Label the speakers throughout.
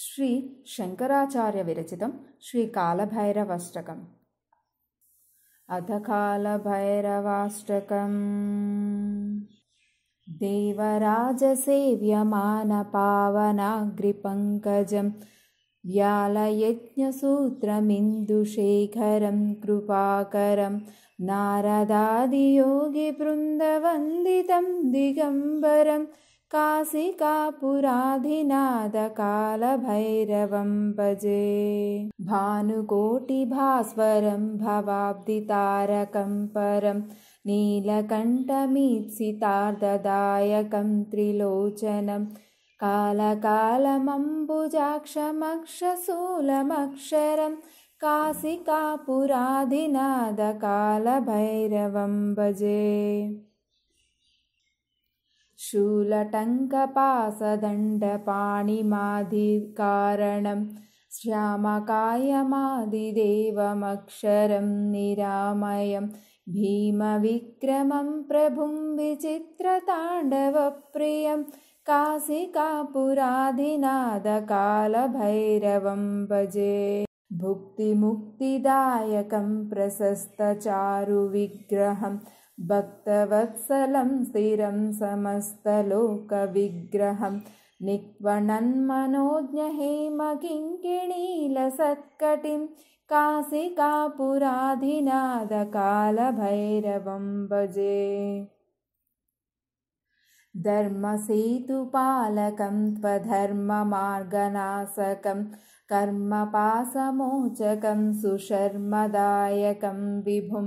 Speaker 1: श्री विरचितं श्रीकालभैरवाष्टकम् अथ कालभैरवाष्टकम् देवराजसेव्यमानपावनाग्रिपङ्कजम् व्यालयज्ञसूत्रमिन्दुशेखरं कृपाकरं। नारदादियोगि दिगम्बरम् काशिकापुराधिनादकालभैरवं भजे भानुकोटिभास्वरं भवाब्दितारकं परं नीलकण्ठमीप्सितार्ददायकं त्रिलोचनं कालकालमम्बुजाक्षमक्षशूलमक्षरं भजे शूलटङ्कपासदण्डपाणिमाधिकारणं श्यामकायमादिदेवमक्षरं निरामयं भीमविक्रमं प्रभुं विचित्रताण्डवप्रियं काशिकापुराधिनादकालभैरवं भजे भुक्तिमुक्तिदायकं प्रशस्तचारुविग्रहम् भक्तवत्सलं स्थिरं समस्तलोकविग्रहं निक्वणन्मनोज्ञ हेम किङ्गिणीलसत्कटिम् भजे धर्मसेतुपालकं त्वधर्ममार्गनाशकं कर्मपासमोचकं सुशर्मदायकं विभुं।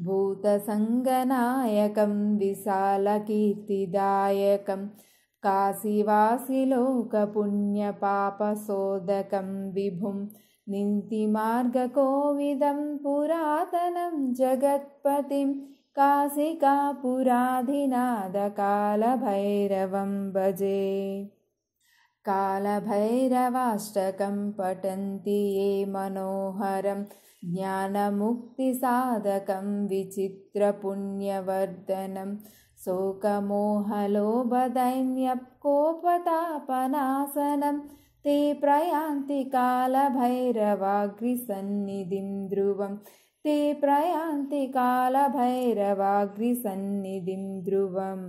Speaker 1: भूतसङ्गनायकं विशालकीर्तिदायकं काशीवासिलोकपुण्यपापसोदकं विभुं निन्तिमार्गकोविदं पुरातनं जगत्पतिं कासिकापुराधिनादकालभैरवं भजे कालभैरवाष्टकं पटन्ति ये मनोहरं ज्ञानमुक्तिसाधकं विचित्रपुण्यवर्धनं शोकमोहलोभदैन्यकोपतापनाशनं ते प्रयान्ति कालभैरवाग्रिसन्निधिं ध्रुवं ते प्रयान्ति कालभैरवाग्रिसन्निधिं ध्रुवम्